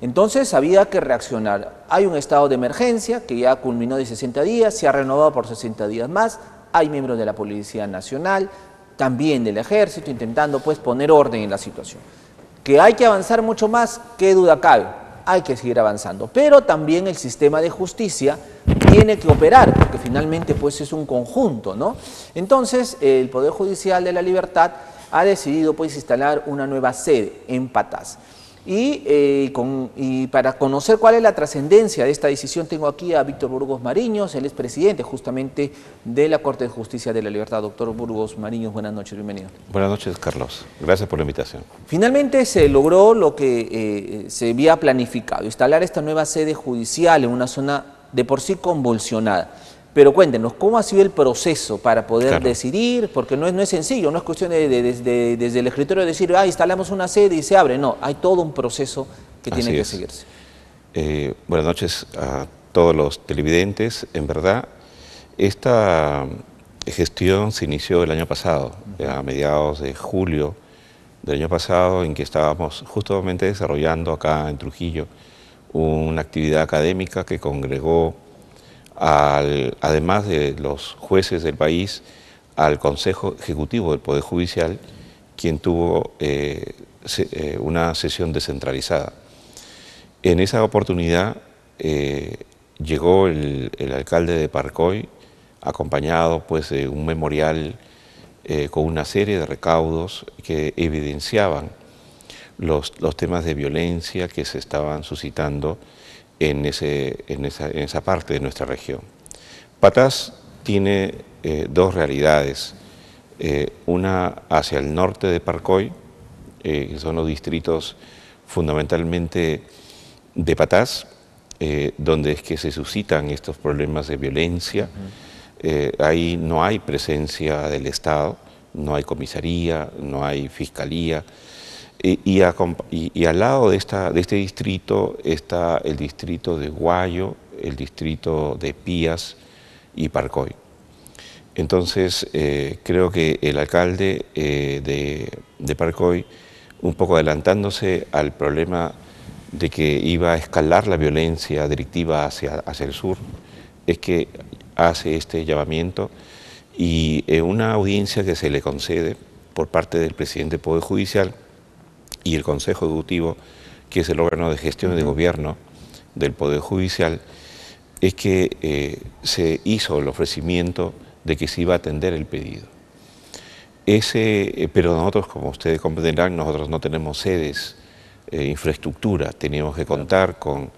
Entonces había que reaccionar. Hay un estado de emergencia que ya culminó de 60 días, se ha renovado por 60 días más, hay miembros de la Policía Nacional, también del Ejército, intentando pues poner orden en la situación. Que hay que avanzar mucho más, qué duda cabe, hay que seguir avanzando. Pero también el sistema de justicia tiene que operar, porque finalmente pues es un conjunto, ¿no? Entonces el Poder Judicial de la Libertad ha decidido pues instalar una nueva sede en Patas. Y, eh, y, para conocer cuál es la trascendencia de esta decisión, tengo aquí a Víctor Burgos Mariños, él es presidente justamente de la Corte de Justicia de la Libertad. Doctor Burgos Mariños, buenas noches, bienvenido. Buenas noches, Carlos. Gracias por la invitación. Finalmente se logró lo que eh, se había planificado, instalar esta nueva sede judicial en una zona de por sí convulsionada. Pero cuéntenos, ¿cómo ha sido el proceso para poder decidir? Porque no es, no es sencillo, no es cuestión de, desde el escritorio decir, ah, instalamos una sede y se abre. No, hay todo un proceso que tiene que seguirse. Eh, buenas noches a todos los televidentes. En verdad, esta gestión se inició el año pasado, a mediados de julio del año pasado, en que estábamos justamente desarrollando acá en Trujillo una actividad académica que congregó al, además de los jueces del país, al Consejo Ejecutivo del Poder Judicial, quien tuvo eh, eh, una sesión descentralizada. En esa oportunidad eh, llegó el, alcalde de Parcoy, acompañado pues, de un memorial con una serie de recaudos que evidenciaban los temas de violencia que se estaban suscitando en, esa, parte de nuestra región. Patás tiene eh, dos realidades, eh, una hacia el norte de Parcoy, eh, que son los distritos fundamentalmente de Patás, donde es que se suscitan estos problemas de violencia. ahí no hay presencia del Estado, no hay comisaría, no hay fiscalía, y, al lado de, esta, de este distrito está el distrito de Guayo, el distrito de Pías y Parcoy. Entonces, eh, creo que el alcalde eh, de, de, Parcoy, un poco adelantándose al problema de que iba a escalar la violencia directiva hacia, hacia el sur, es que hace este llamamiento y eh, una audiencia que se le concede por parte del presidente Poder Judicial, y el Consejo Ejecutivo, que es el órgano de gestión de gobierno del Poder Judicial, es que eh, se hizo el ofrecimiento de que se iba a atender el pedido. Ese, eh, pero nosotros, como ustedes comprenderán, nosotros no tenemos sedes, eh, infraestructura, teníamos que contar con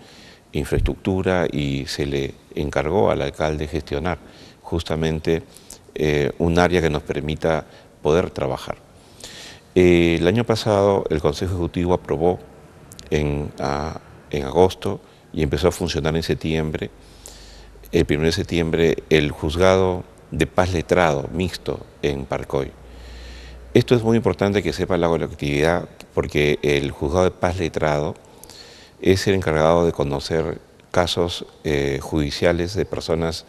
infraestructura y se le encargó al alcalde gestionar justamente un área que nos permita poder trabajar. Eh, el año pasado el Consejo Ejecutivo aprobó en, agosto y empezó a funcionar en septiembre, el 1 de septiembre, el juzgado de paz letrado mixto en Parcoy. Esto es muy importante que sepa la colectividad porque el juzgado de paz letrado es el encargado de conocer casos eh, judiciales de personas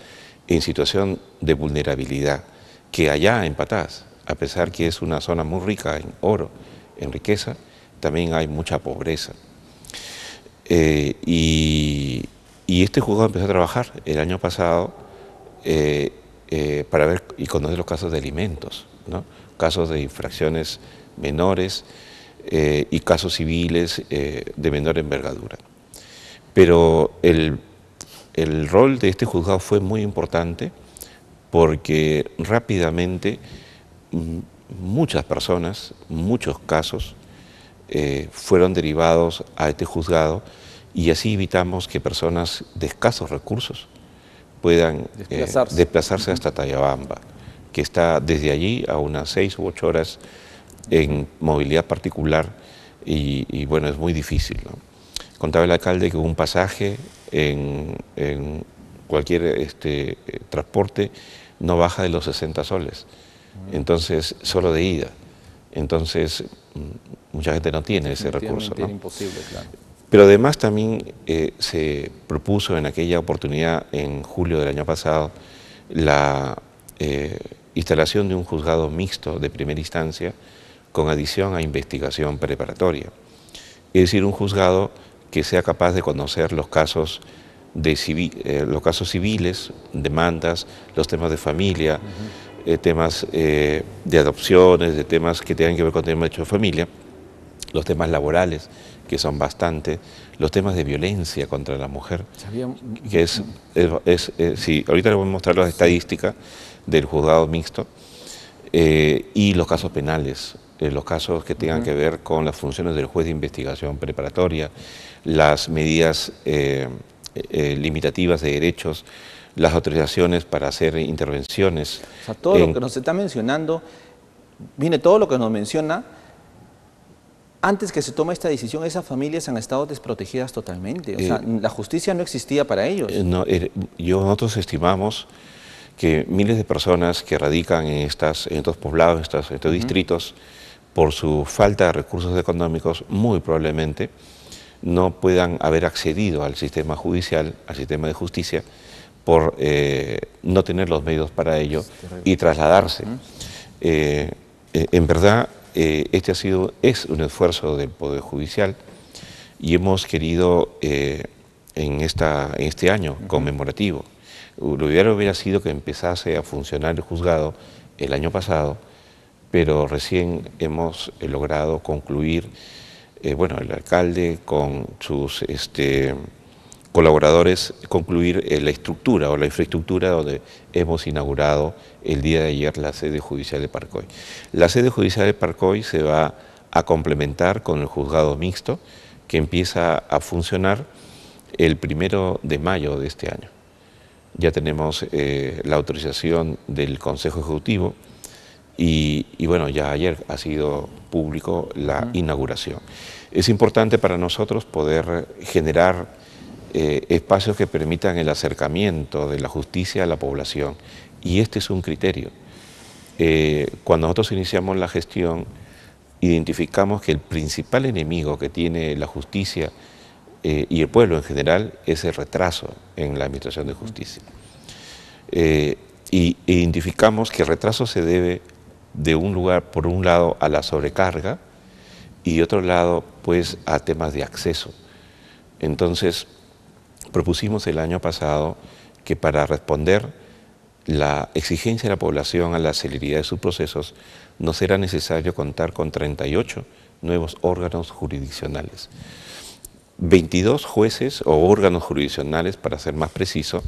en situación de vulnerabilidad, que allá en Patás a pesar que es una zona muy rica en oro, en riqueza, también hay mucha pobreza. Eh, y, este juzgado empezó a trabajar el año pasado eh, eh, para ver y conocer los casos de alimentos, ¿no? casos de infracciones menores y casos civiles de menor envergadura. Pero el, el rol de este juzgado fue muy importante porque rápidamente muchas personas, muchos casos, eh, fueron derivados a este juzgado y así evitamos que personas de escasos recursos puedan eh, desplazarse, hasta Tayabamba, que está desde allí a unas seis u ocho horas en movilidad particular y, bueno, es muy difícil. Contaba el alcalde que un pasaje en, en cualquier este, eh, transporte no baja de los 60 soles. Entonces, solo de ida. Entonces, mm, mucha gente no tiene ese recurso. imposible, claro. Pero además también eh, se propuso en aquella oportunidad, en julio del año pasado, la eh, instalación de un juzgado mixto de primera instancia con adición a investigación preparatoria. Es decir, un juzgado que sea capaz de conocer los casos, de eh, los casos civiles, demandas, los temas de familia. Eh, temas eh, de adopciones, de temas que tengan que ver con temas de de familia, los temas laborales, que son bastante, los temas de violencia contra la mujer, que es, es, eh, ahorita les voy a mostrar las estadísticas del juzgado mixto, y los casos penales, los casos que tengan que ver con las funciones del juez de investigación preparatoria, las medidas eh, limitativas de derechos, las autorizaciones para hacer intervenciones. O sea, todo lo que nos está mencionando, viene todo lo que nos menciona, antes que se tome esta decisión, esas familias han estado desprotegidas totalmente. O sea, eh, la justicia no existía para ellos. Eh, yo, nosotros estimamos que miles de personas que radican en, estas, en estos poblados, en estos, distritos, por su falta de recursos económicos, muy probablemente, no puedan haber accedido al sistema judicial, al sistema de justicia, por eh, no tener los medios para ello y trasladarse. Eh, eh, en verdad, este ha sido, es un esfuerzo del Poder Judicial y hemos querido en, esta, en este año conmemorativo, lo ideal hubiera sido que empezase a funcionar el juzgado el año pasado, pero recién hemos logrado concluir eh, bueno, el alcalde con sus este, colaboradores concluir eh, la estructura o la infraestructura donde hemos inaugurado el día de ayer la sede judicial de Parcoy. La sede judicial de Parcoy se va a complementar con el juzgado mixto que empieza a funcionar el primero de mayo de este año. Ya tenemos eh, la autorización del Consejo Ejecutivo y, bueno, ya ayer ha sido público la inauguración. Es importante para nosotros poder generar eh, espacios que permitan el acercamiento de la justicia a la población. Y este es un criterio. Eh, cuando nosotros iniciamos la gestión, identificamos que el principal enemigo que tiene la justicia eh, y el pueblo en general es el retraso en la administración de justicia. y e identificamos que el retraso se debe de un lugar, por un lado, a la sobrecarga y otro lado, pues, a temas de acceso. Entonces, propusimos el año pasado que para responder la exigencia de la población a la celeridad de sus procesos, no será necesario contar con 38 nuevos órganos jurisdiccionales. 22 jueces o órganos jurisdiccionales, para ser más preciso,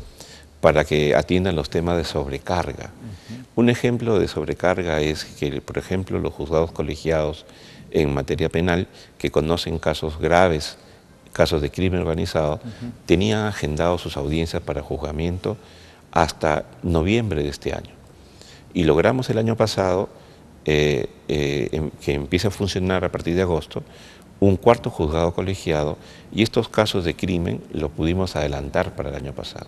para que atiendan los temas de sobrecarga. Un ejemplo de sobrecarga es que, por ejemplo, los juzgados colegiados en materia penal, que conocen casos graves, casos de crimen organizado, tenían agendado sus audiencias para juzgamiento hasta noviembre de este año. Y logramos el año pasado eh, eh, em, que empiece a funcionar a partir de agosto un cuarto juzgado colegiado y estos casos de crimen lo pudimos adelantar para el año pasado.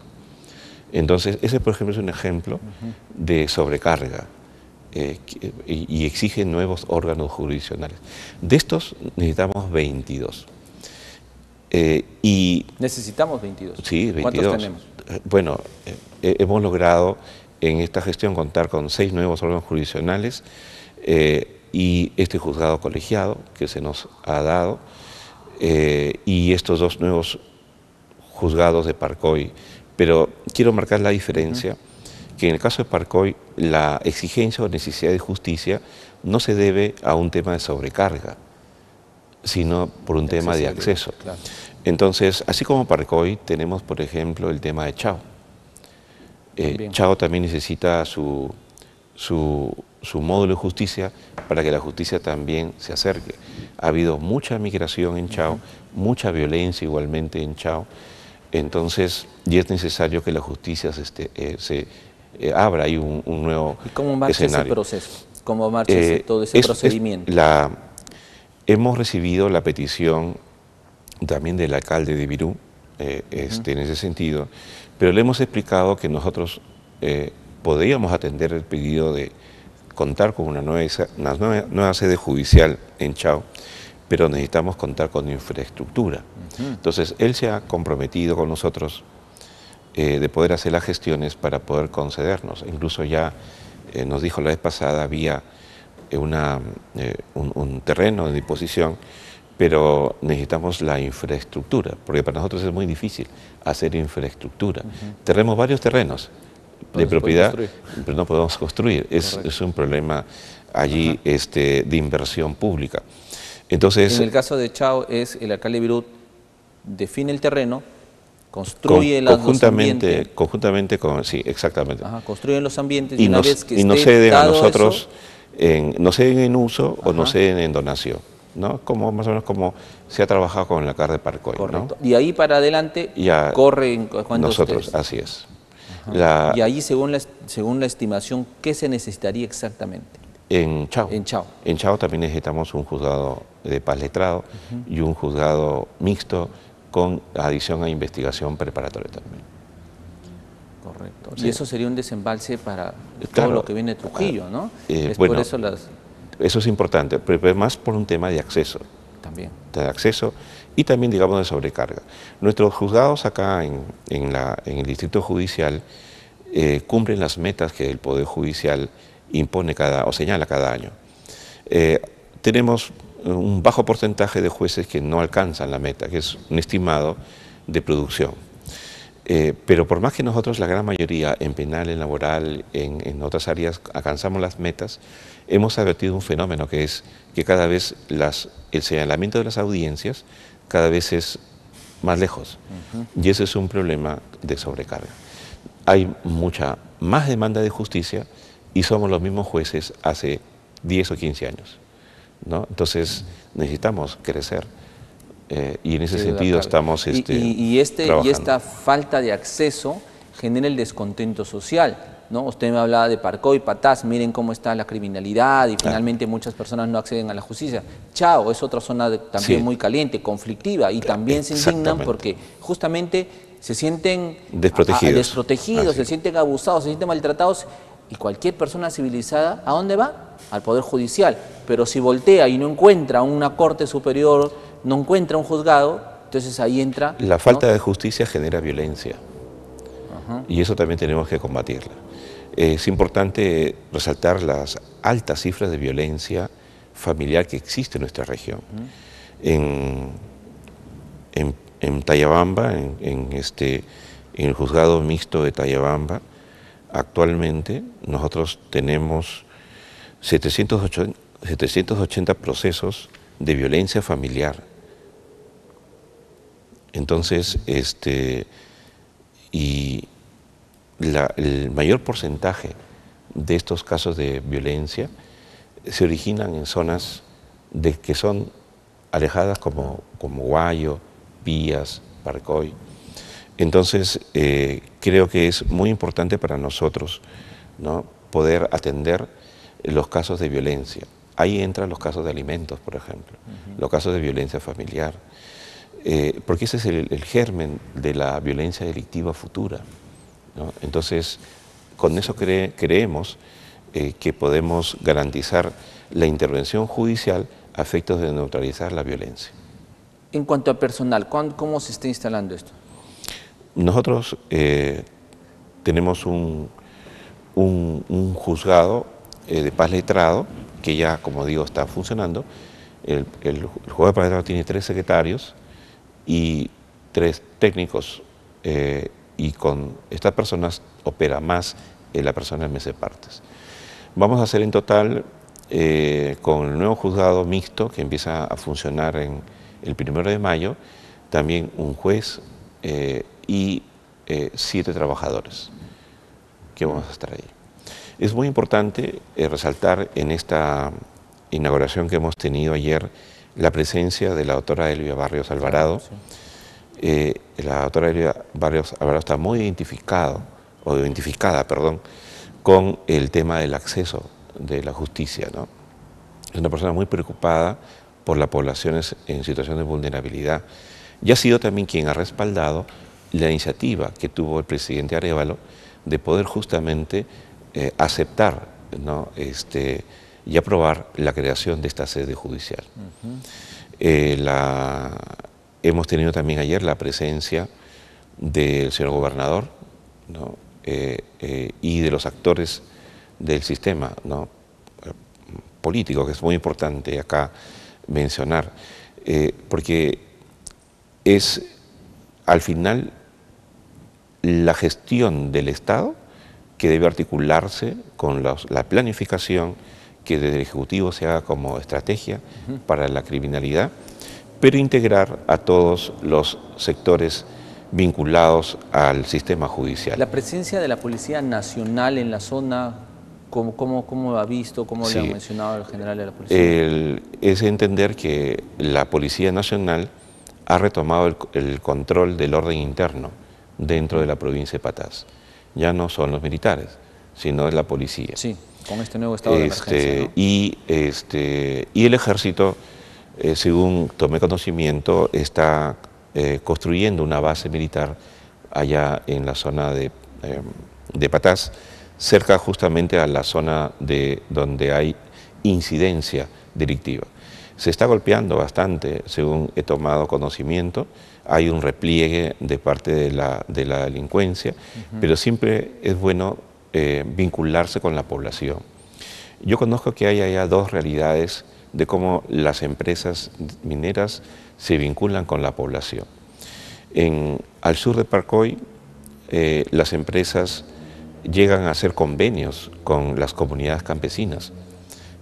Entonces, ese, por ejemplo, es un ejemplo de sobrecarga eh, y, exige nuevos órganos jurisdiccionales. De estos necesitamos 22. Eh, y, Necesitamos 22. Sí, 22. ¿Cuántos tenemos? Eh, bueno, hemos logrado en esta gestión contar con seis nuevos órganos jurisdiccionales y este juzgado colegiado que se nos ha dado y estos dos nuevos juzgados de Parcoy pero quiero marcar la diferencia, que en el caso de Parcoy la exigencia o necesidad de justicia no se debe a un tema de sobrecarga, sino por un tema de acceso. Entonces, así como Parcoy, tenemos por ejemplo el tema de Chao. Eh, Chao también necesita su, módulo de justicia para que la justicia también se acerque. Ha habido mucha migración en Chao, mucha violencia igualmente en Chao. Entonces, y es necesario que la justicia se, este, eh, eh, abra ahí un, nuevo ¿Y cómo marcha ese proceso? ¿Cómo marcha eh, todo ese procedimiento? hemos recibido la petición también del alcalde de Virú, este, en ese sentido, pero le hemos explicado que nosotros podríamos atender el pedido de contar con una nueva, nueva sede judicial en Chao, pero necesitamos contar con infraestructura. Entonces, él se ha comprometido con nosotros eh, de poder hacer las gestiones para poder concedernos. Incluso ya eh, nos dijo la vez pasada, había eh, un, terreno en disposición, pero necesitamos la infraestructura, porque para nosotros es muy difícil hacer infraestructura. Tenemos varios terrenos de propiedad, pero no podemos construir. Es, un problema allí este, de inversión pública en el caso de Chao es el alcalde Virut define el terreno, construye con, conjuntamente, Conjuntamente, con, sí, exactamente. construyen los ambientes y, no una vez y ceden a nosotros, en, ceden en uso o no ceden en donación. ¿no? Como, más o menos como se ha trabajado con la CAR de Parcoy. Y ahí para adelante corren corre en Nosotros, ustedes? así es. Y ahí según la, según la estimación, ¿qué se necesitaría exactamente? En Chao. En Chao. también necesitamos un juzgado de paz letrado y un juzgado mixto con adición a investigación preparatoria también. Correcto. Y eso sería un desembalse para todo lo que viene de Trujillo, ¿no? Eh, eso Eso es importante, pero más por un tema de acceso. También. De acceso y también, digamos, de sobrecarga. Nuestros juzgados acá en, la, en el Distrito Judicial eh, cumplen las metas que el Poder Judicial impone cada, o señala cada año. Eh, tenemos eh, un bajo porcentaje de jueces que no alcanzan la meta, que es un estimado de producción. Eh, pero por más que nosotros, la gran mayoría, en penal, en laboral, en, otras áreas, alcanzamos las metas, hemos advertido un fenómeno que es que cada vez las, el señalamiento de las audiencias cada vez es más lejos. Y ese es un problema de sobrecarga. Hay mucha más demanda de justicia, y somos los mismos jueces hace 10 o 15 años. ¿no? Entonces necesitamos crecer. Eh, y en ese sentido estamos este, y, este, y este, esta falta de acceso genera el descontento social. ¿no? Usted me hablaba de Parco y Patás, miren cómo está la criminalidad y finalmente muchas personas no acceden a la justicia. Chao, es otra zona también muy caliente, conflictiva y también se indignan porque justamente se sienten ah, ah, desprotegidos se sienten abusados, se sienten maltratados y cualquier persona civilizada, ¿a dónde va? Al Poder Judicial. Pero si voltea y no encuentra una corte superior, no encuentra un juzgado, entonces ahí entra... La falta de justicia genera violencia. Y eso también tenemos que combatirla. Es importante resaltar las altas cifras de violencia familiar que existe en nuestra región. En, en, en Tayabamba, este, en el juzgado mixto de Tayabamba, Actualmente nosotros tenemos 780, procesos de violencia familiar. Entonces, este, y el mayor porcentaje de estos casos de violencia se originan en zonas de que son alejadas como, como Guayo, Vías, Parcoy. Entonces, eh, creo que es muy importante para nosotros poder atender los casos de violencia. Ahí entran los casos de alimentos, por ejemplo, los casos de violencia familiar, eh, porque ese es el, germen de la violencia delictiva futura. Entonces, con eso creemos eh, que podemos garantizar la intervención judicial a efectos de neutralizar la violencia. En cuanto a personal, ¿cómo se está instalando esto? Nosotros eh, tenemos un, un, juzgado eh, de paz letrado que ya, como digo, está funcionando. El, el, de paz letrado tiene tres secretarios y tres técnicos eh, y con estas personas opera más la persona en mes de partes. Vamos a hacer en total, con el nuevo juzgado mixto que empieza a funcionar en el primero de mayo, también un juez, eh, y eh, siete trabajadores que vamos a estar ahí. Es muy importante eh, resaltar en esta inauguración que hemos tenido ayer la presencia de la doctora Elvia Barrios Alvarado. la doctora Elvia Barrios Alvarado está muy identificado, o identificada perdón, con el tema del acceso de la justicia. ¿no? Es una persona muy preocupada por las poblaciones en situación de vulnerabilidad y ha sido también quien ha respaldado la iniciativa que tuvo el presidente Arevalo de poder justamente eh, aceptar ¿no? este, y aprobar la creación de esta sede judicial. Eh, la, hemos tenido también ayer la presencia del señor gobernador eh, y de los actores del sistema ¿no? político, que es muy importante acá mencionar, porque es al final la gestión del Estado que debe articularse con la planificación que desde el Ejecutivo se haga como estrategia para la criminalidad, pero integrar a todos los sectores vinculados al sistema judicial. La presencia de la Policía Nacional en la zona, ¿cómo, cómo, ha visto, cómo le ha mencionado el general de la Policía? es entender que la Policía Nacional ha retomado el, control del orden interno dentro de la provincia de Patás. Ya no son los militares, sino es la policía. Sí, con este nuevo estado de este, emergencia. Y, este, y el ejército, eh, según tomé conocimiento, está eh, construyendo una base militar allá en la zona de, em, Patás, cerca justamente a la zona de, donde hay incidencia delictiva. Se está golpeando bastante, según he tomado conocimiento. Hay un repliegue de parte de la, delincuencia, pero siempre es bueno eh, vincularse con la población. Yo conozco que hay allá dos realidades de cómo las empresas mineras se vinculan con la población. En, al sur de Parcoy, eh, las empresas llegan a hacer convenios con las comunidades campesinas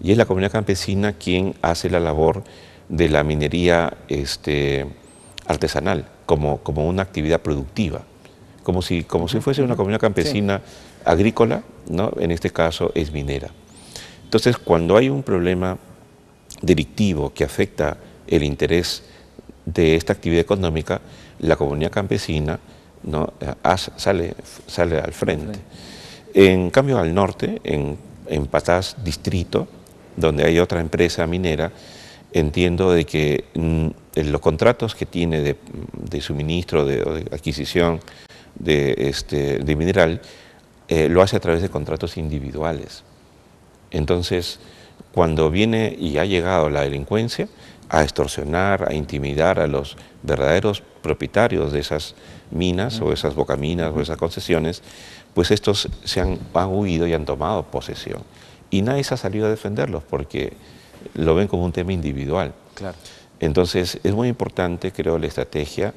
y es la comunidad campesina quien hace la labor de la minería este, artesanal como, como una actividad productiva, como si, como si fuese una comunidad campesina agrícola, ¿no? en este caso es minera. Entonces, cuando hay un problema delictivo que afecta el interés de esta actividad económica, la comunidad campesina ¿no? Eh, sale, sale al frente. En cambio, al norte, en, en Patás Distrito, donde hay otra empresa minera, entiendo de que mm, los contratos que tiene de, mm, suministro de, adquisición de, este, mineral eh, lo hace a través de contratos individuales. Entonces, cuando viene y ha llegado la delincuencia a extorsionar, a intimidar a los verdaderos propietarios de esas minas o esas bocaminas o esas concesiones, pues estos se han, han huido y han tomado posesión y nadie se ha salido a defenderlos porque lo ven como un tema individual. Entonces es muy importante, creo, la estrategia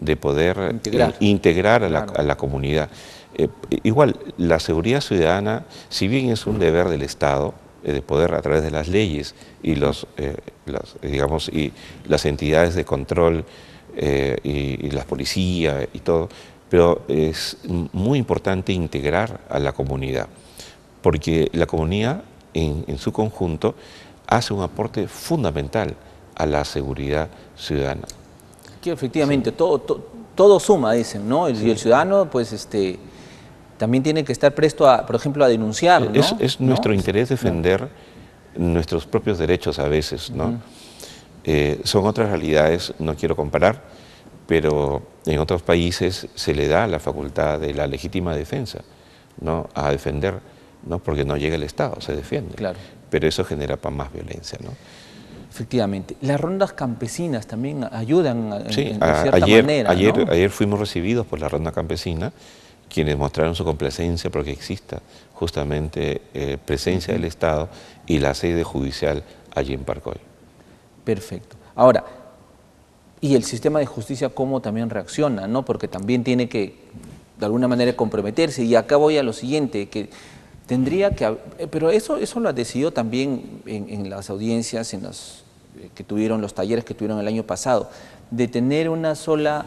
de poder integrar, a, la, comunidad. Eh, igual, la seguridad ciudadana, si bien es un deber del Estado, eh, de poder a través de las leyes y, los, eh, las, digamos, y las entidades de control y, las policías y todo, pero es muy importante integrar a la comunidad porque la comunidad en, su conjunto hace un aporte fundamental a la seguridad ciudadana. Que efectivamente, todo, suma, dicen, ¿no? Y el ciudadano, pues, este, también tiene que estar presto, a, por ejemplo, a denunciar, Es, nuestro interés defender nuestros propios derechos a veces, ¿no? Eh, son otras realidades, no quiero comparar, pero en otros países se le da la facultad de la legítima defensa, ¿no? A defender porque no llega el Estado, se defiende. Claro. Pero eso genera más violencia. ¿no? Efectivamente. Las rondas campesinas también ayudan en, sí, cierta ayer, manera. Ayer, fuimos recibidos por la ronda campesina, quienes mostraron su complacencia porque exista justamente eh, presencia del Estado y la sede judicial allí en Parcoy. Perfecto. Ahora, y el sistema de justicia cómo también reacciona, ¿no? Porque también tiene que, de alguna manera, comprometerse. Y acá voy a lo siguiente, que Tendría que, eh, pero eso, eso lo decidido también en, las audiencias, en los eh, que tuvieron, los talleres que tuvieron el año pasado, de tener una sola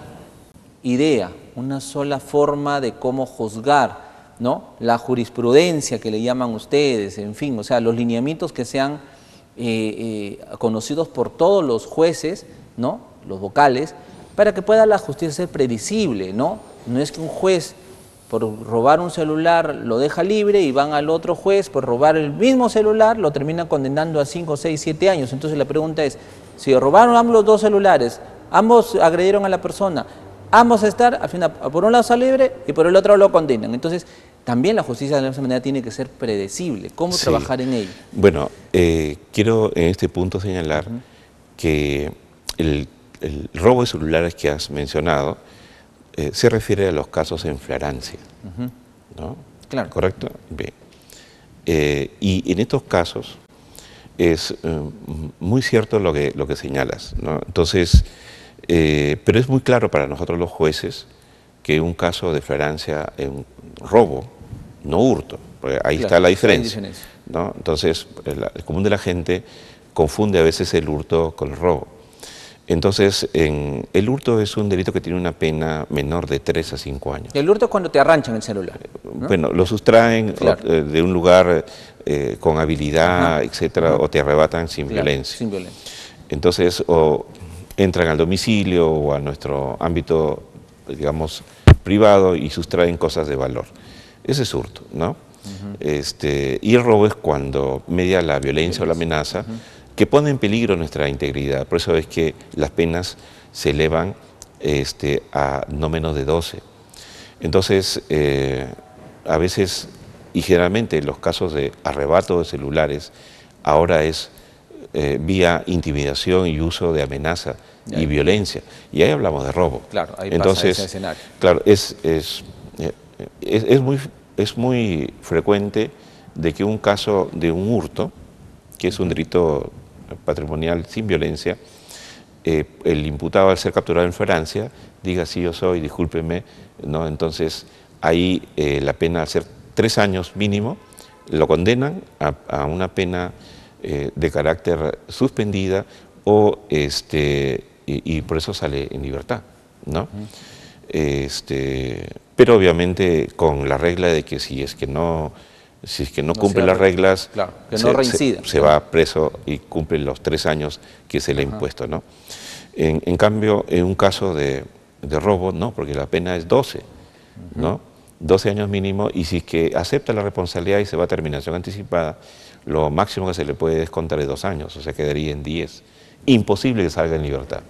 idea, una sola forma de cómo juzgar, ¿no? La jurisprudencia que le llaman ustedes, en fin, o sea, los lineamientos que sean eh, conocidos por todos los jueces, ¿no? Los vocales, para que pueda la justicia ser previsible, ¿no? No es que un juez por robar un celular lo deja libre y van al otro juez por robar el mismo celular, lo terminan condenando a 5, 6, 7 años. Entonces la pregunta es, si robaron ambos los dos celulares, ambos agredieron a la persona, ambos estar, al final, por un lado está libre y por el otro lo condenan. Entonces, también la justicia de la manera tiene que ser predecible. ¿Cómo trabajar en ello? Bueno, eh, quiero en este punto señalar que el, robo de celulares que has mencionado, eh, se refiere a los casos en Florencia, ¿no? Claro. ¿Correcto? Bien. Eh, y en estos casos es eh, muy cierto lo que, lo que señalas. Entonces, pero es muy claro para nosotros los jueces que un caso de Florencia es un robo, no hurto. ahí está la diferencia. ¿no? Entonces, el común de la gente confunde a veces el hurto con el robo. Entonces, en, el hurto es un delito que tiene una pena menor de 3 a 5 años. ¿El hurto es cuando te arranchan el celular? Eh, bueno, lo sustraen eh, eh, de un lugar con habilidad, etcétera, o te arrebatan sin violencia. Sin violencia. Entonces, o entran al domicilio o a nuestro ámbito, digamos, privado y sustraen cosas de valor. Ese es hurto, ¿no? este, y el robo es cuando media la violencia, o la amenaza que pone en peligro nuestra integridad. Por eso es que las penas se elevan este, a no menos de 12. Entonces, eh, a veces, y generalmente los casos de arrebato de celulares, ahora es eh, vía intimidación y uso de amenaza y violencia. Y ahí hablamos de robo. Claro, ahí Entonces, pasa ese escenario. Claro, es, es, muy, es muy frecuente de que un caso de un hurto, que es un delito patrimonial sin violencia, eh, el imputado al ser capturado en Francia diga sí yo soy, discúlpeme, ¿no? Entonces ahí eh, la pena al ser tres años mínimo, lo condenan a, una pena eh, de carácter suspendida o este y, y, por eso sale en libertad, ¿no? Este, pero obviamente con la regla de que si es que no si es que no, cumple las reglas, se, va preso y cumple los tres años que se le ha impuesto. ¿no? En, cambio, en un caso de, robo, no, porque la pena es 12, ¿no? 12 años mínimo, y si es que acepta la responsabilidad y se va a terminación anticipada, lo máximo que se le puede descontar es dos años, o sea, quedaría en 10. Imposible que salga en libertad,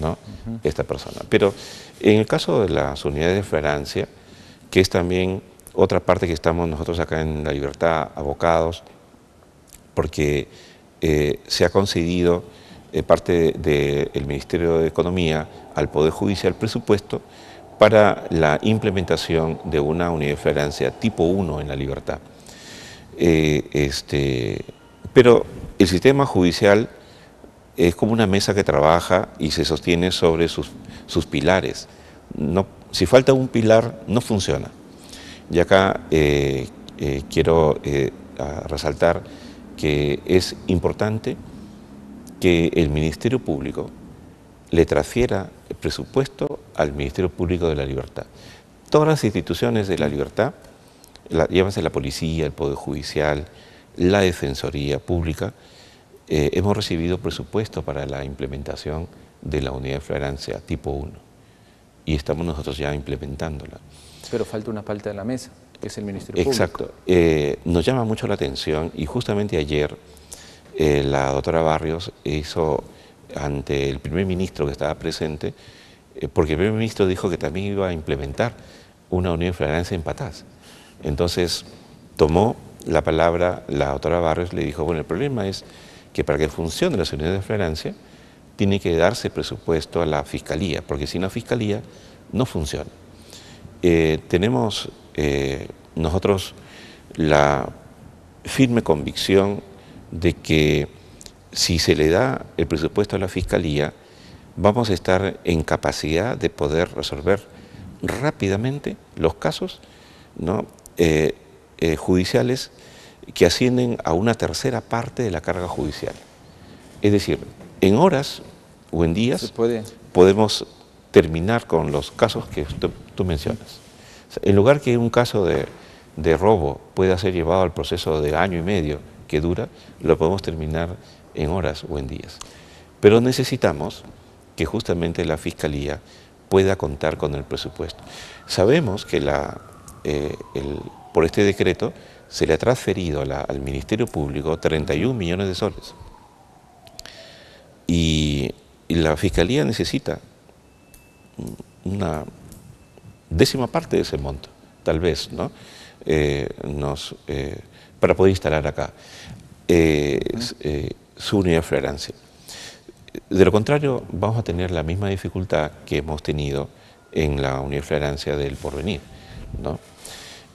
¿no? Esta persona. Pero en el caso de las unidades de Francia, que es también otra parte que estamos nosotros acá en La Libertad abocados, porque eh, se ha concedido eh, parte del Ministerio de Economía al Poder Judicial presupuesto para la implementación de una unidad tipo 1 en La Libertad. Eh, este, pero el sistema judicial es como una mesa que trabaja y se sostiene sobre sus, sus pilares. No, si falta un pilar, no funciona. Y acá eh, eh, quiero eh, resaltar que es importante que el Ministerio Público le transfiera el presupuesto al Ministerio Público de la Libertad. Todas las instituciones de la libertad, la, la policía, el Poder Judicial, la Defensoría Pública, hemos recibido presupuesto para la implementación de la unidad de Florencia tipo 1 y estamos nosotros ya implementándola. Pero falta una parte de la mesa, que es el Ministerio Exacto. Público. Exacto. Eh, nos llama mucho la atención y justamente ayer eh, la doctora Barrios hizo ante el primer ministro que estaba presente, eh, porque el primer ministro dijo que también iba a implementar una unión de flagrancia en Patás. Entonces tomó la palabra la doctora Barrios le dijo, bueno, el problema es que para que funcione las unidades de flagrancia tiene que darse presupuesto a la fiscalía, porque sin la fiscalía no funciona. Eh, tenemos eh, nosotros la firme convicción de que si se le da el presupuesto a la Fiscalía, vamos a estar en capacidad de poder resolver rápidamente los casos ¿no? Eh, judiciales que ascienden a una tercera parte de la carga judicial. Es decir, en horas o en días podemos terminar con los casos que tú, mencionas. en lugar que un caso de, robo pueda ser llevado al proceso de año y medio que dura, lo podemos terminar en horas o en días. Pero necesitamos que justamente la Fiscalía pueda contar con el presupuesto. Sabemos que la, eh, por este decreto se le ha transferido al Ministerio Público 31 millones de soles. y la Fiscalía necesita una décima parte de ese monto, tal vez, ¿no? Eh, nos, eh, para poder instalar acá eh, su unidad de De lo contrario, vamos a tener la misma dificultad que hemos tenido en la unidad de del porvenir, ¿no?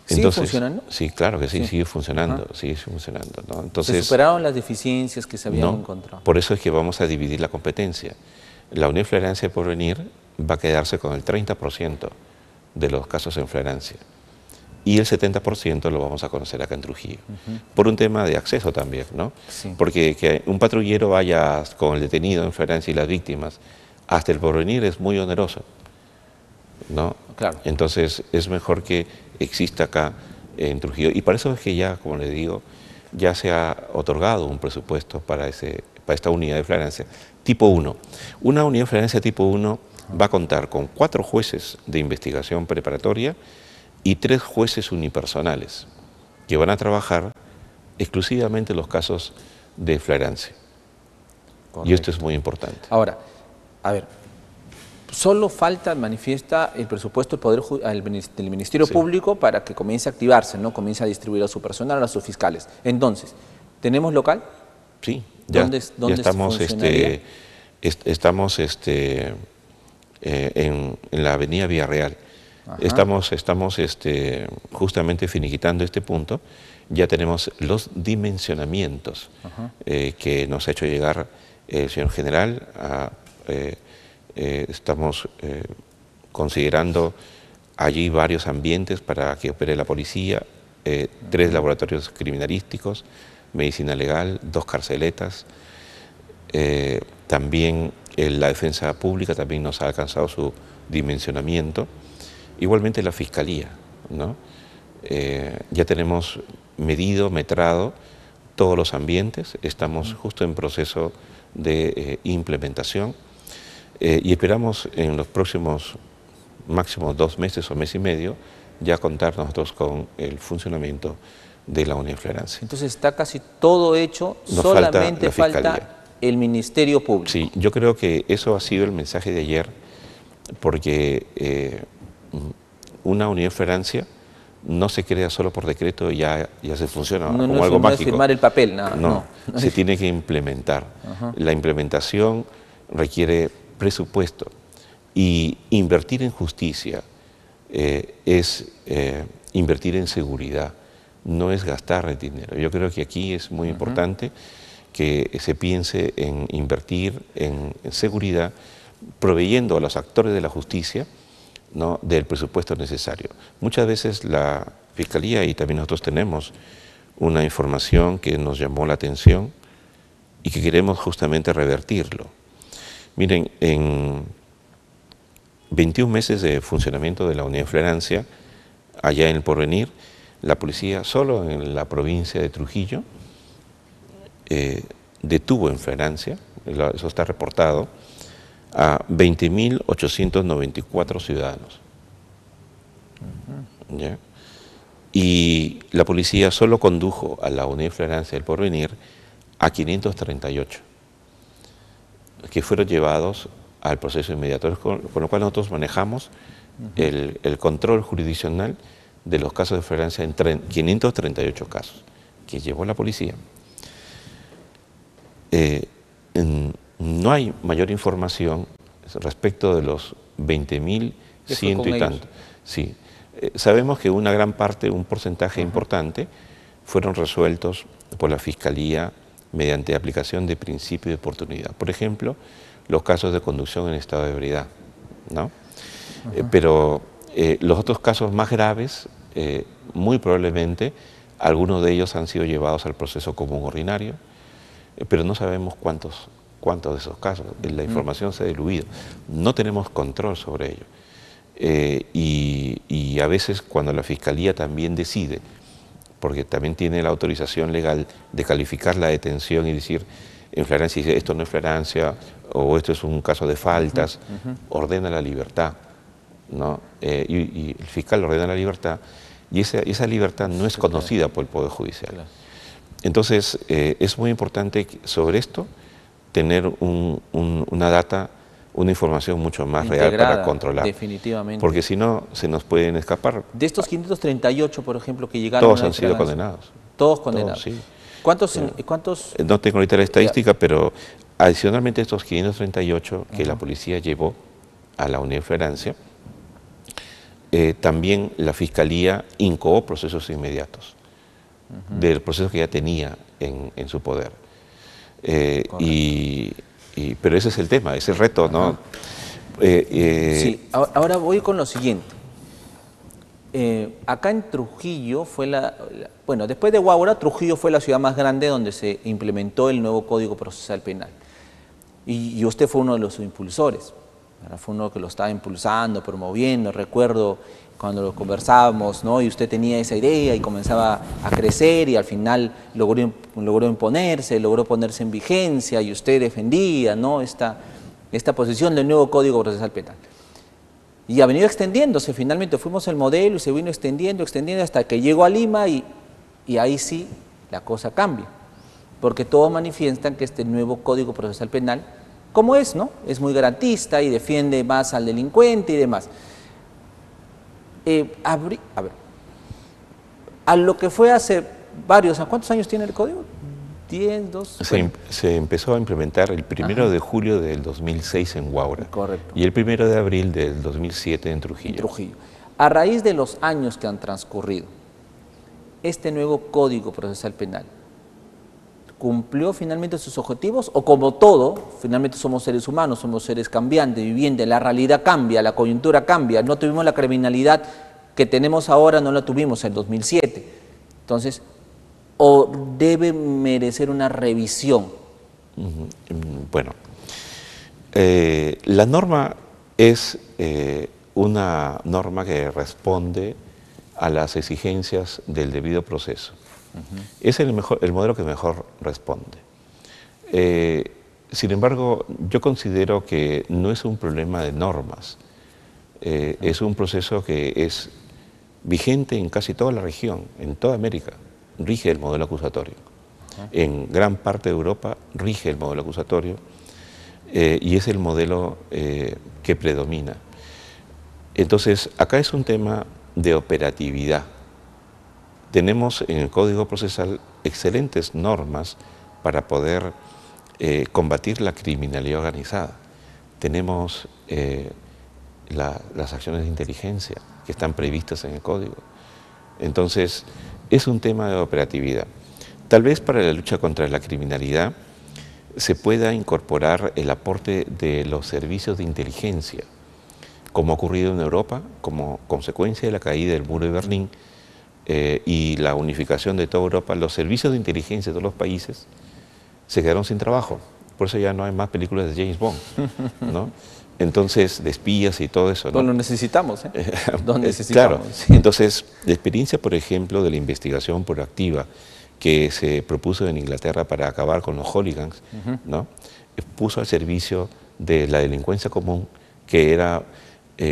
Entonces, ¿Sigue funcionando? Sí, claro que sí, sigue funcionando, sigue funcionando. Entonces, ¿Se superaron las deficiencias que se habían encontrado? Por eso es que vamos a dividir la competencia. La Unión Florencia del Porvenir va a quedarse con el 30% de los casos en Florencia y el 70% lo vamos a conocer acá en Trujillo. Por un tema de acceso también, ¿no? Porque que un patrullero vaya con el detenido en Florencia y las víctimas hasta el porvenir es muy oneroso, ¿no? Claro. Entonces es mejor que exista acá en Trujillo. Y para eso es que ya, como le digo, ya se ha otorgado un presupuesto para, ese, para esta unidad de Florencia, tipo 1. Una unidad de Florencia tipo 1 va a contar con cuatro jueces de investigación preparatoria y tres jueces unipersonales que van a trabajar exclusivamente los casos de flagrancia. Y esto es muy importante. Ahora, a ver, solo falta, manifiesta el presupuesto del, poder, del Ministerio Público para que comience a activarse, ¿no? Comience a distribuir a su personal, a sus fiscales. Entonces, ¿tenemos local? Sí, ¿Dónde, este, estamos, este, estamos este, eh, en, la avenida Villarreal. Real Estamos, estamos este, justamente finiquitando este punto. Ya tenemos los dimensionamientos eh, que nos ha hecho llegar el señor general. Eh, estamos considerando allí varios ambientes para que opere la policía, tres laboratorios criminalísticos, medicina legal, dos carceletas. también la defensa pública también nos ha alcanzado su dimensionamiento. Igualmente la fiscalía, ¿no? Eh, ya tenemos medido, metrado todos los ambientes, estamos justo en proceso de eh, implementación eh, y esperamos en los próximos máximos dos meses o mes y medio ya contar nosotros con el funcionamiento de la Unión Florencia. Entonces está casi todo hecho, solamente falta el Ministerio Público. Sí, yo creo que eso ha sido el mensaje de ayer, porque eh, una Unión Francia no se crea solo por decreto y ya, ya se funciona no, como algo mágico. No es firmar el papel, nada. No, se tiene que implementar. La implementación requiere presupuesto y invertir en justicia eh, es eh, invertir en seguridad, no es gastar el dinero. Yo creo que aquí es muy importante que se piense en invertir en, seguridad, proveyendo a los actores de la justicia del presupuesto necesario. Muchas veces la Fiscalía, y también nosotros tenemos una información que nos llamó la atención y que queremos justamente revertirlo. Miren, en 21 meses de funcionamiento de la Unión de Florencia, allá en el porvenir, la policía solo en la provincia de Trujillo eh, detuvo en Florencia eso está reportado, a 20.894 ciudadanos. Y la policía solo condujo a la unidad de flagrancia del porvenir a 538, que fueron llevados al proceso inmediato, con, lo cual nosotros manejamos el, control jurisdiccional de los casos de francia en 538 casos que llevó la policía. Eh, no hay mayor información respecto de los 20.100 y tanto. Sí. Eh, sabemos que una gran parte, un porcentaje importante, fueron resueltos por la Fiscalía mediante aplicación de principio de oportunidad. Por ejemplo, los casos de conducción en estado de ebriedad. ¿no? Eh, pero los otros casos más graves, muy probablemente, algunos de ellos han sido llevados al proceso común ordinario, eh, pero no sabemos cuántos, cuántos de esos casos. La información se ha diluido. No tenemos control sobre ello. Eh, y, a veces cuando la Fiscalía también decide, porque también tiene la autorización legal de calificar la detención y decir, en Florencia, esto no es Florencia, o esto es un caso de faltas, ordena la libertad. ¿no? Eh, y, el fiscal ordena la libertad, y esa, esa libertad no es conocida por el Poder Judicial. Entonces, eh, es muy importante sobre esto tener una data, una información mucho más real para controlar. Definitivamente. Porque si no, se nos pueden escapar. De estos 538, por ejemplo, que llegaron Todos han sido condenados. Todos condenados. ¿Cuántos, eh, No tengo ahorita la estadística, pero adicionalmente estos 538 que la policía llevó a la Unión Francia, eh, también la Fiscalía incoó procesos inmediatos del proceso que ya tenía en, su poder. Eh, pero ese es el tema, ese es el reto, ¿no? Eh, eh, sí, ahora voy con lo siguiente. acá en Trujillo fue la, Bueno, después de Guaura, Trujillo fue la ciudad más grande donde se implementó el nuevo Código Procesal Penal. Y, usted fue uno de los impulsores, fue uno que lo estaba impulsando, promoviendo. Recuerdo cuando lo conversábamos, ¿no? Y usted tenía esa idea y comenzaba a crecer y al final logró, imponerse, logró ponerse en vigencia y usted defendía, ¿no? Esta, posición del nuevo Código Procesal Penal. Y ha venido extendiéndose, finalmente fuimos el modelo y se vino extendiendo, extendiendo hasta que llegó a Lima y, y ahí sí la cosa cambia. Porque todos manifiestan que este nuevo Código Procesal Penal, como es, ¿no? Es muy garantista y defiende más al delincuente y demás. Eh, a ver, a lo que fue hace varios, ¿a cuántos años tiene el código? Diez, dos. Se, em-, empezó a implementar el primero de julio del 2006 en Guaura Correcto. Y el primero de abril del 2007 en Trujillo. En Trujillo. A raíz de los años que han transcurrido, este nuevo código procesal penal cumplió finalmente sus objetivos o como todo, finalmente somos seres humanos, somos seres cambiantes, vivientes, la realidad cambia, la coyuntura cambia, no tuvimos la criminalidad que tenemos ahora, no la tuvimos en 2007. Entonces, o debe merecer una revisión. Mm, bueno, eh, la norma es eh, una norma que responde a las exigencias del debido proceso es el, modelo que mejor responde. Eh, sin embargo, yo considero que no es un problema de normas, eh, es un proceso que es vigente en casi toda la región, en toda América, rige el modelo acusatorio. En gran parte de Europa rige el modelo acusatorio eh, y es el modelo que predomina. Entonces, acá es un tema de operatividad tenemos en el Código Procesal excelentes normas para poder eh, combatir la criminalidad organizada. Tenemos eh, las acciones de inteligencia que están previstas en el Código. Entonces, es un tema de operatividad. Tal vez para la lucha contra la criminalidad se pueda incorporar el aporte de los servicios de inteligencia, como ha ocurrido en Europa como consecuencia de la caída del muro de Berlín. Eh, y la unificación de toda Europa, los servicios de inteligencia de todos los países se quedaron sin trabajo. Por eso ya no hay más películas de James Bond, ¿no? Entonces, de y todo eso. ¿no? Bueno, necesitamos, ¿eh? Eh, ¿eh? necesitamos. claro. Entonces, la experiencia, por ejemplo, de la investigación proactiva que se propuso en Inglaterra para acabar con los hooligans, ¿no? Puso al servicio de la delincuencia común que era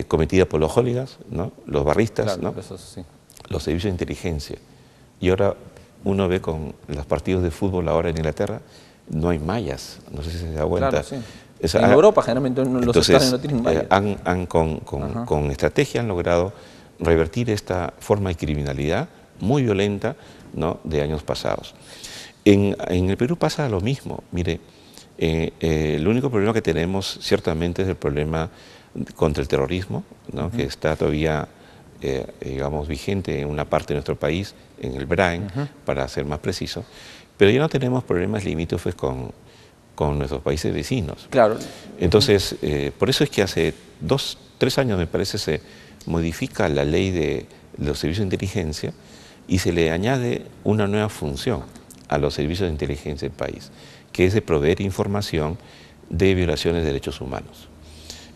cometida por los hooligans, ¿no? Los barristas, claro, los servicios de inteligencia. Y ahora uno ve con los partidos de fútbol ahora en Inglaterra, no hay mallas, no sé si se da cuenta. en Europa generalmente los estados no tienen mallas. Eh, han, con, estrategia han logrado revertir esta forma de criminalidad muy violenta ¿no? de años pasados. En, el Perú pasa lo mismo. Mire, eh, eh, el único problema que tenemos ciertamente es el problema contra el terrorismo, que está todavía eh, eh, digamos, vigente en una parte de nuestro país, en el brain para ser más preciso, pero ya no tenemos problemas limítrofes con, con nuestros países vecinos. Claro. Entonces, eh, por eso es que hace dos, tres años, me parece, se modifica la ley de los servicios de inteligencia y se le añade una nueva función a los servicios de inteligencia del país, que es de proveer información de violaciones de derechos humanos.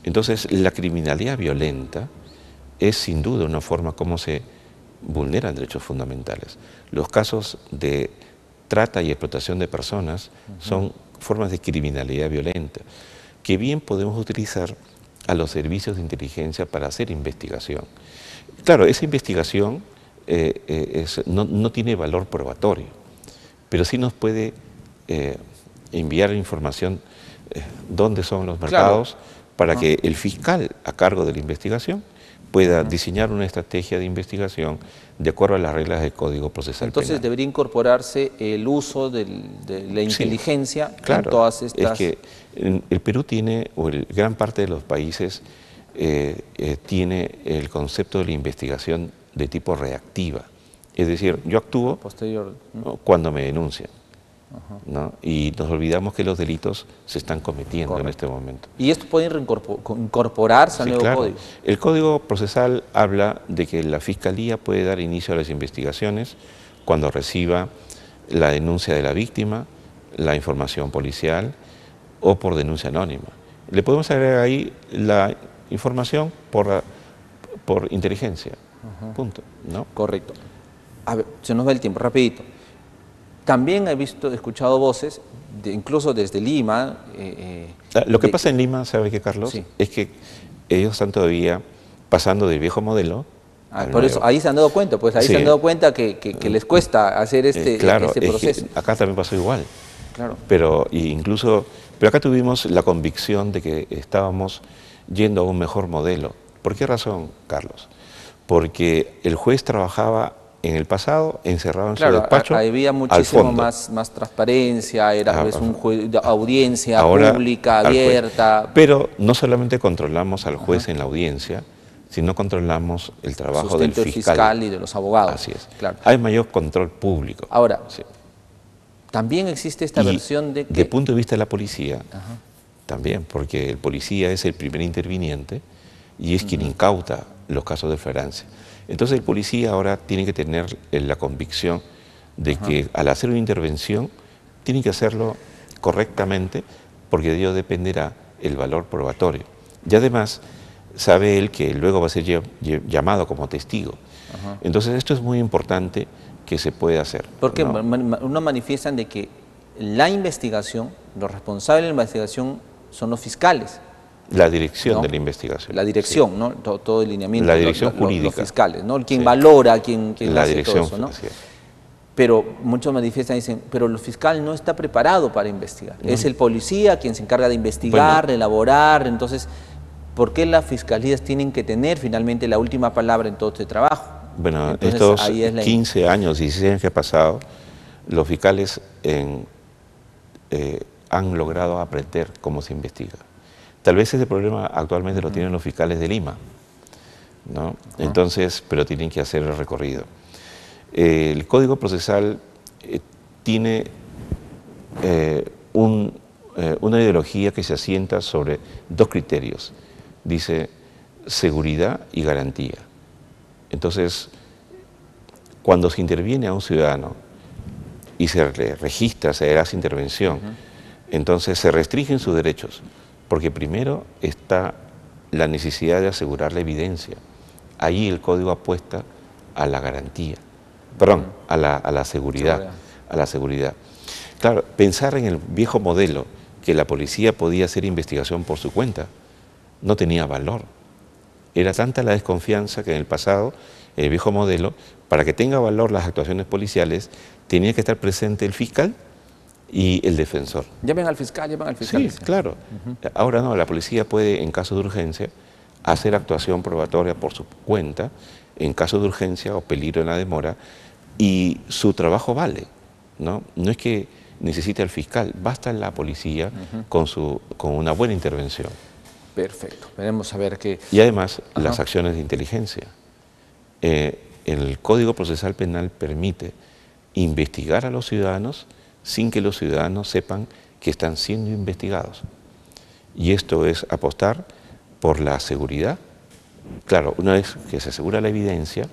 Entonces, la criminalidad violenta, es sin duda una forma como se vulneran derechos fundamentales. Los casos de trata y explotación de personas son formas de criminalidad violenta que bien podemos utilizar a los servicios de inteligencia para hacer investigación. Claro, esa investigación eh, eh, no, tiene valor probatorio, pero sí nos puede eh, enviar información dónde son los mercados para ah. que el fiscal a cargo de la investigación pueda diseñar una estrategia de investigación de acuerdo a las reglas del Código Procesal Entonces debería incorporarse el uso de la inteligencia claro, en todas estas... Es que el Perú tiene, o el, gran parte de los países eh, eh, tiene el concepto de la investigación de tipo reactiva. Es decir, yo actúo Posterior. cuando me denuncian. Y nos olvidamos que los delitos se están cometiendo en este momento. ¿Y esto puede incorporarse al nuevo código? El código procesal habla de que la fiscalía puede dar inicio a las investigaciones cuando reciba la denuncia de la víctima, la información policial o por denuncia anónima. Le podemos agregar ahí la información por, por inteligencia. Punto. ¿no? Correcto. A ver, se nos va el tiempo, rapidito. También he visto, escuchado voces, incluso desde Lima. Eh, eh, ah, lo que pasa en Lima, ¿sabe qué, Carlos? Es que ellos están todavía pasando del viejo modelo. Ah, por eso, ahí se han dado cuenta, pues ahí se han dado cuenta que, les cuesta hacer este, eh, claro, este proceso. acá también pasó igual. Claro. Pero incluso, pero acá tuvimos la convicción de que estábamos yendo a un mejor modelo. ¿Por qué razón, Carlos? Porque el juez trabajaba en el pasado, encerrado en claro, su Había muchísimo más, más transparencia, era ah, ah. un audiencia pública, abierta. Pero no solamente controlamos al juez en la audiencia, sino controlamos el trabajo del fiscal. y de los abogados. Así es. Claro. Hay mayor control público. Ahora, también existe esta versión de que... De punto de vista de la policía, también, porque el policía es el primer interviniente y es quien incauta los casos de Florencia. Entonces el policía ahora tiene que tener eh, la convicción de que al hacer una intervención tiene que hacerlo correctamente porque de ello dependerá el valor probatorio. Y además sabe él que luego va a ser llamado como testigo. Entonces esto es muy importante que se pueda hacer. Porque uno manifiestan de que la investigación, los responsables de la investigación son los fiscales. La dirección de la investigación. La dirección, ¿no? Todo, el lineamiento. La dirección jurídica. Los, fiscales, ¿no? Quien valora, quien, quien la hace dirección, eso, ¿no? Pero muchos manifiestan y dicen, pero el fiscal no está preparado para investigar. Es el policía quien se encarga de investigar, de elaborar. Entonces, ¿por qué las fiscalías tienen que tener finalmente la última palabra en todo este trabajo? Bueno, estos 15 años, 16 años que ha pasado, los fiscales eh, han logrado aprender cómo se investiga. Tal vez ese problema actualmente lo tienen los fiscales de Lima, ¿no? Entonces, pero tienen que hacer el recorrido. el código procesal eh, tiene eh, eh, una ideología que se asienta sobre dos criterios. Dice seguridad y garantía. Entonces, cuando se interviene a un ciudadano y se le registra, se hace intervención, entonces se restringen sus derechos porque primero está la necesidad de asegurar la evidencia. Ahí el código apuesta a la garantía, perdón, a la, seguridad, a la seguridad. Claro, pensar en el viejo modelo que la policía podía hacer investigación por su cuenta no tenía valor. Era tanta la desconfianza que en el pasado, el viejo modelo, para que tenga valor las actuaciones policiales, tenía que estar presente el fiscal y el defensor. Llamen al fiscal, llamen al fiscal. Sí, claro. Ahora no, la policía puede, en caso de urgencia, hacer actuación probatoria por su cuenta, en caso de urgencia o peligro en la demora, y su trabajo vale. No, no es que necesite al fiscal, basta la policía con, su, con una buena intervención. Perfecto, veremos a ver qué... Y además, las acciones de inteligencia. Eh, el Código Procesal Penal permite investigar a los ciudadanos sin que los ciudadanos sepan que están siendo investigados. Y esto es apostar por la seguridad. Claro, una vez que se asegura la evidencia,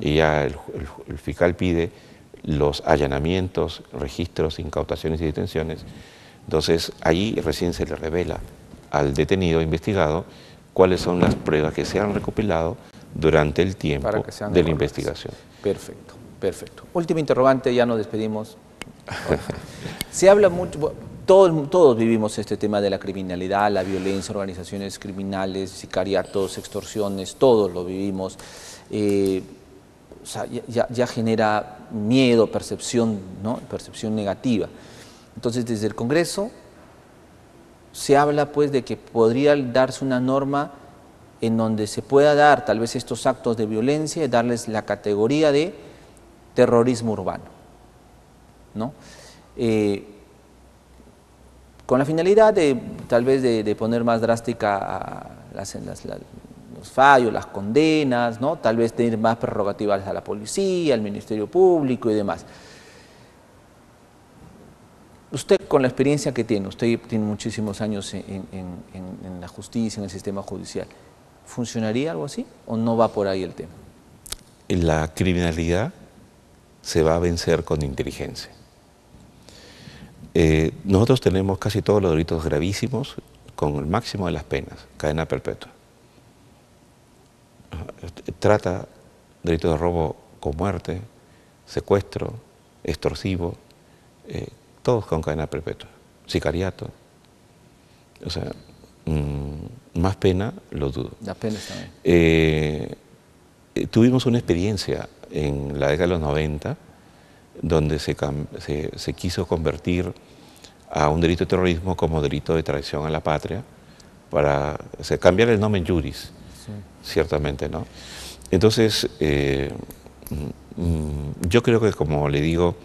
y ya el, fiscal pide los allanamientos, registros, incautaciones y detenciones, entonces allí recién se le revela al detenido investigado cuáles son las pruebas que se han recopilado durante el tiempo de la investigación. Perfecto, perfecto. Última interrogante, ya nos despedimos. Se habla mucho, todos, vivimos este tema de la criminalidad, la violencia, organizaciones criminales, sicariatos, extorsiones, todos lo vivimos. Eh, ya, ya, genera miedo, percepción, ¿no? percepción negativa. Entonces, desde el Congreso se habla pues de que podría darse una norma en donde se pueda dar tal vez estos actos de violencia y darles la categoría de terrorismo urbano. ¿no? Eh, con la finalidad de tal vez de, poner más drástica los fallos, las condenas, ¿no? tal vez tener más prerrogativas a la policía, al Ministerio Público y demás. Usted, con la experiencia que tiene, usted tiene muchísimos años en, en, la justicia, en el sistema judicial, ¿funcionaría algo así o no va por ahí el tema? La criminalidad se va a vencer con inteligencia. Eh, nosotros tenemos casi todos los delitos gravísimos con el máximo de las penas, cadena perpetua. Trata, delitos de robo con muerte, secuestro, extorsivo, eh, todos con cadena perpetua, sicariato. O sea, mm, más pena, lo dudo. también. Eh, tuvimos una experiencia en la década de los 90 donde se, quiso convertir a un delito de terrorismo como delito de traición a la patria, para cambiar el nombre en juris, ciertamente, ¿no? Entonces, eh, mm, mm, yo creo que, como le digo,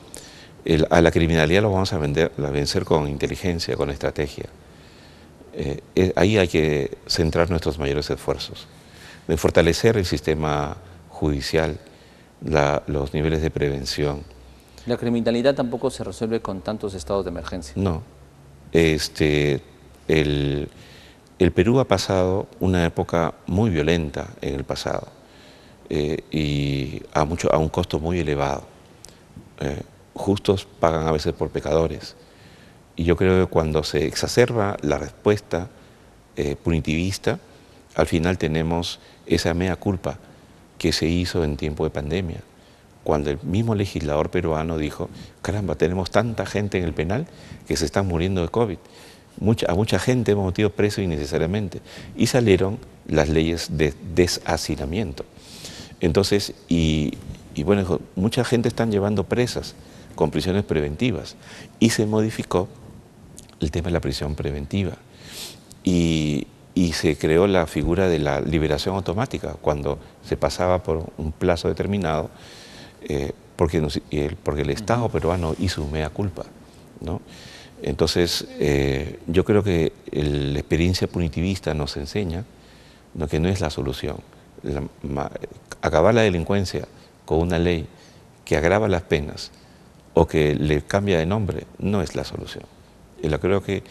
a la criminalidad lo vamos a, vencer con inteligencia, con estrategia. Eh, eh, ahí hay que centrar nuestros mayores esfuerzos, de fortalecer el sistema judicial, los niveles de prevención, la criminalidad tampoco se resuelve con tantos estados de emergencia. No. Este, el, Perú ha pasado una época muy violenta en el pasado eh, y a, mucho, a un costo muy elevado. Eh, justos pagan a veces por pecadores. Y yo creo que cuando se exacerba la respuesta eh, punitivista, al final tenemos esa mea culpa que se hizo en tiempo de pandemia cuando el mismo legislador peruano dijo, caramba, tenemos tanta gente en el penal que se están muriendo de COVID. Mucha, a mucha gente hemos metido preso innecesariamente. Y salieron las leyes de deshacinamiento. Entonces, y, bueno, mucha gente están llevando presas con prisiones preventivas. Y se modificó el tema de la prisión preventiva. Y, y se creó la figura de la liberación automática, cuando se pasaba por un plazo determinado, eh, porque, el Estado peruano hizo mea culpa. Entonces, eh, yo creo que la experiencia punitivista nos enseña que no es la solución. acabar la delincuencia con una ley que agrava las penas o que le cambia de nombre no es la solución. Y lo creo que,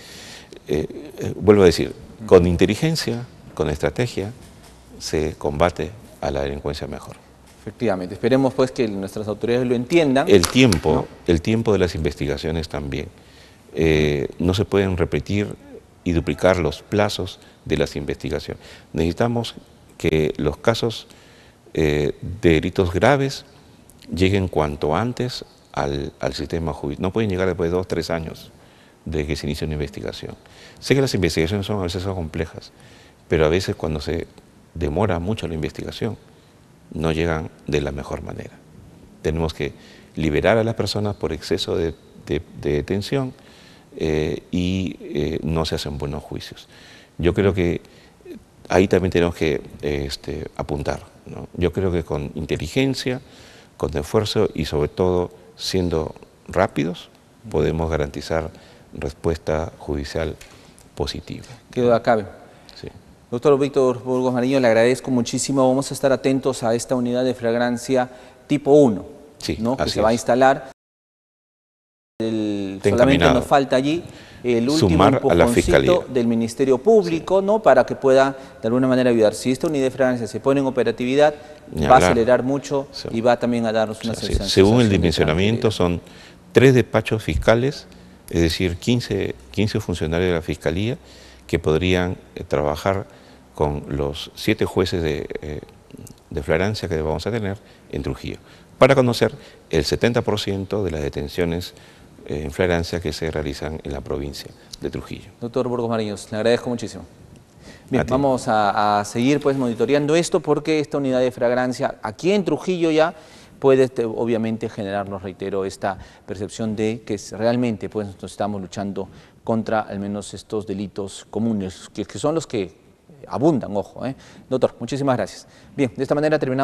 eh, vuelvo a decir, con inteligencia, con estrategia, se combate a la delincuencia mejor. Efectivamente, esperemos pues que nuestras autoridades lo entiendan. El tiempo, el tiempo de las investigaciones también. Eh, no se pueden repetir y duplicar los plazos de las investigaciones. Necesitamos que los casos eh, de delitos graves lleguen cuanto antes al, sistema judicial. No pueden llegar después de dos, tres años de que se inicie una investigación. Sé que las investigaciones son a veces complejas, pero a veces cuando se demora mucho la investigación, no llegan de la mejor manera. Tenemos que liberar a las personas por exceso de, detención eh, y eh, no se hacen buenos juicios. Yo creo que ahí también tenemos que este, apuntar. Yo creo que con inteligencia, con esfuerzo y sobre todo siendo rápidos, podemos garantizar respuesta judicial positiva. ¿Qué duda cabe? Doctor Víctor Burgos Mariño, le agradezco muchísimo. Vamos a estar atentos a esta unidad de fragancia tipo 1 que se va a instalar. El, solamente nos falta allí el último del Ministerio Público ¿no? para que pueda de alguna manera ayudar. Si esta unidad de fragancia se pone en operatividad, va a acelerar mucho y va también a darnos una sensación. Según el dimensionamiento, son tres despachos fiscales, es decir, 15, 15 funcionarios de la fiscalía que podrían eh, trabajar con los siete jueces de, eh, flagrancia que vamos a tener en Trujillo, para conocer el 70% de las detenciones eh, en flagrancia que se realizan en la provincia de Trujillo. Doctor Burgos Mariños, le agradezco muchísimo. Bien, vamos a, seguir pues monitoreando esto porque esta unidad de fragancia aquí en Trujillo ya puede este, obviamente generarnos, reitero, esta percepción de que realmente pues nos estamos luchando contra al menos estos delitos comunes, que son los que abundan, ojo. ¿eh? Doctor, muchísimas gracias. Bien, de esta manera terminamos.